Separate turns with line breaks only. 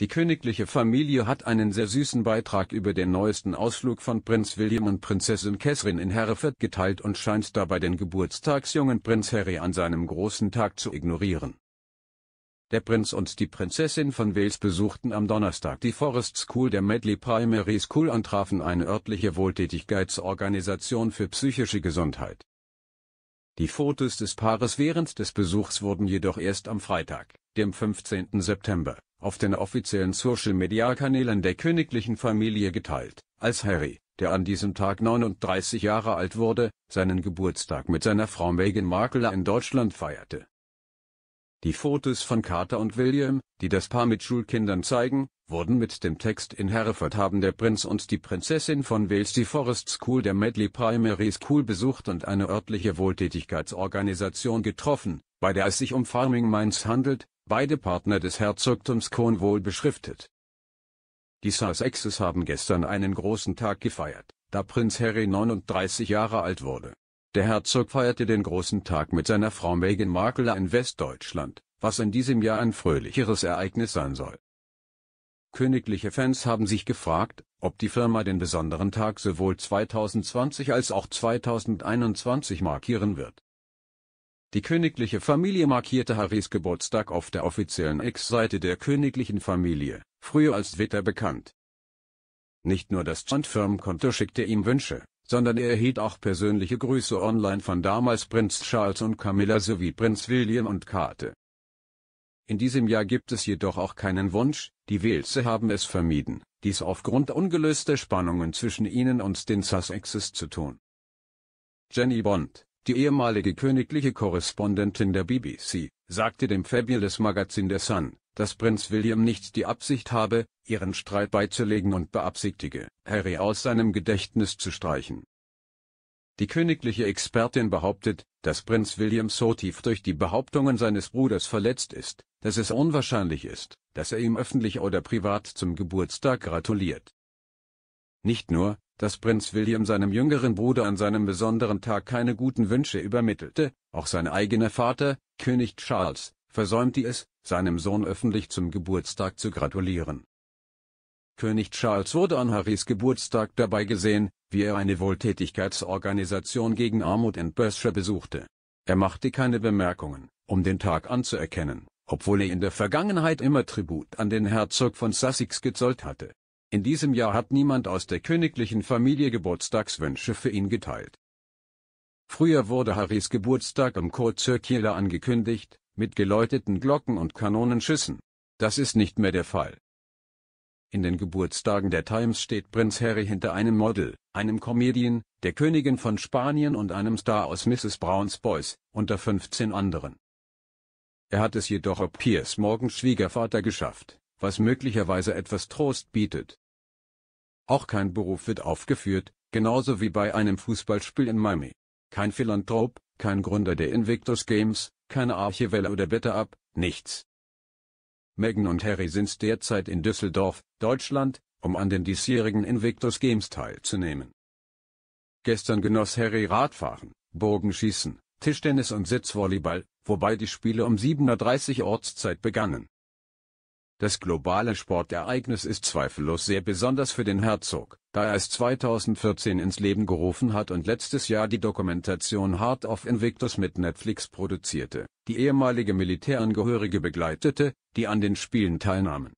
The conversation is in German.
Die königliche Familie hat einen sehr süßen Beitrag über den neuesten Ausflug von Prinz William und Prinzessin Catherine in Hereford geteilt und scheint dabei den geburtstagsjungen Prinz Harry an seinem großen Tag zu ignorieren. Der Prinz und die Prinzessin von Wales besuchten am Donnerstag die Forest School der Medley Primary School und trafen eine örtliche Wohltätigkeitsorganisation für psychische Gesundheit. Die Fotos des Paares während des Besuchs wurden jedoch erst am Freitag, dem 15. September auf den offiziellen Social-Media-Kanälen der königlichen Familie geteilt, als Harry, der an diesem Tag 39 Jahre alt wurde, seinen Geburtstag mit seiner Frau Meghan Markle in Deutschland feierte. Die Fotos von Carter und William, die das Paar mit Schulkindern zeigen, wurden mit dem Text in Hereford haben der Prinz und die Prinzessin von Wales die Forest School der Medley Primary School besucht und eine örtliche Wohltätigkeitsorganisation getroffen, bei der es sich um Farming Minds handelt, beide Partner des Herzogtums Cornwall beschriftet. Die Sussexes haben gestern einen großen Tag gefeiert, da Prinz Harry 39 Jahre alt wurde. Der Herzog feierte den großen Tag mit seiner Frau Meghan Markle in Westdeutschland, was in diesem Jahr ein fröhlicheres Ereignis sein soll. Königliche Fans haben sich gefragt, ob die Firma den besonderen Tag sowohl 2020 als auch 2021 markieren wird. Die königliche Familie markierte Harrys Geburtstag auf der offiziellen X-Seite der königlichen Familie, früher als Twitter bekannt. Nicht nur das Stunt-Firmenkonto schickte ihm Wünsche, sondern er erhielt auch persönliche Grüße online von damals Prinz Charles und Camilla sowie Prinz William und Kate. In diesem Jahr gibt es jedoch auch keinen Wunsch, die Welse haben es vermieden, dies aufgrund ungelöster Spannungen zwischen ihnen und den Sussexes zu tun. Jenny Bond die ehemalige königliche Korrespondentin der BBC, sagte dem Fabulous-Magazin der Sun, dass Prinz William nicht die Absicht habe, ihren Streit beizulegen und beabsichtige, Harry aus seinem Gedächtnis zu streichen. Die königliche Expertin behauptet, dass Prinz William so tief durch die Behauptungen seines Bruders verletzt ist, dass es unwahrscheinlich ist, dass er ihm öffentlich oder privat zum Geburtstag gratuliert. Nicht nur, dass Prinz William seinem jüngeren Bruder an seinem besonderen Tag keine guten Wünsche übermittelte, auch sein eigener Vater, König Charles, versäumte es, seinem Sohn öffentlich zum Geburtstag zu gratulieren. König Charles wurde an Harrys Geburtstag dabei gesehen, wie er eine Wohltätigkeitsorganisation gegen Armut in Berkshire besuchte. Er machte keine Bemerkungen, um den Tag anzuerkennen, obwohl er in der Vergangenheit immer Tribut an den Herzog von Sussex gezollt hatte. In diesem Jahr hat niemand aus der königlichen Familie Geburtstagswünsche für ihn geteilt. Früher wurde Harrys Geburtstag im Chor Kurzirkjela angekündigt, mit geläuteten Glocken und Kanonenschüssen. Das ist nicht mehr der Fall. In den Geburtstagen der Times steht Prinz Harry hinter einem Model, einem Comedian, der Königin von Spanien und einem Star aus Mrs. Browns Boys, unter 15 anderen. Er hat es jedoch ob Piers Morgens Schwiegervater geschafft, was möglicherweise etwas Trost bietet. Auch kein Beruf wird aufgeführt, genauso wie bei einem Fußballspiel in Miami. Kein Philanthrop, kein Gründer der Invictus Games, keine Archivelle oder Better-Up, nichts. Megan und Harry sind derzeit in Düsseldorf, Deutschland, um an den diesjährigen Invictus Games teilzunehmen. Gestern genoss Harry Radfahren, Bogenschießen, Tischtennis und Sitzvolleyball, wobei die Spiele um 7.30 Uhr Ortszeit begannen. Das globale Sportereignis ist zweifellos sehr besonders für den Herzog, da er es 2014 ins Leben gerufen hat und letztes Jahr die Dokumentation Heart of Invictus mit Netflix produzierte, die ehemalige Militärangehörige begleitete, die an den Spielen teilnahmen.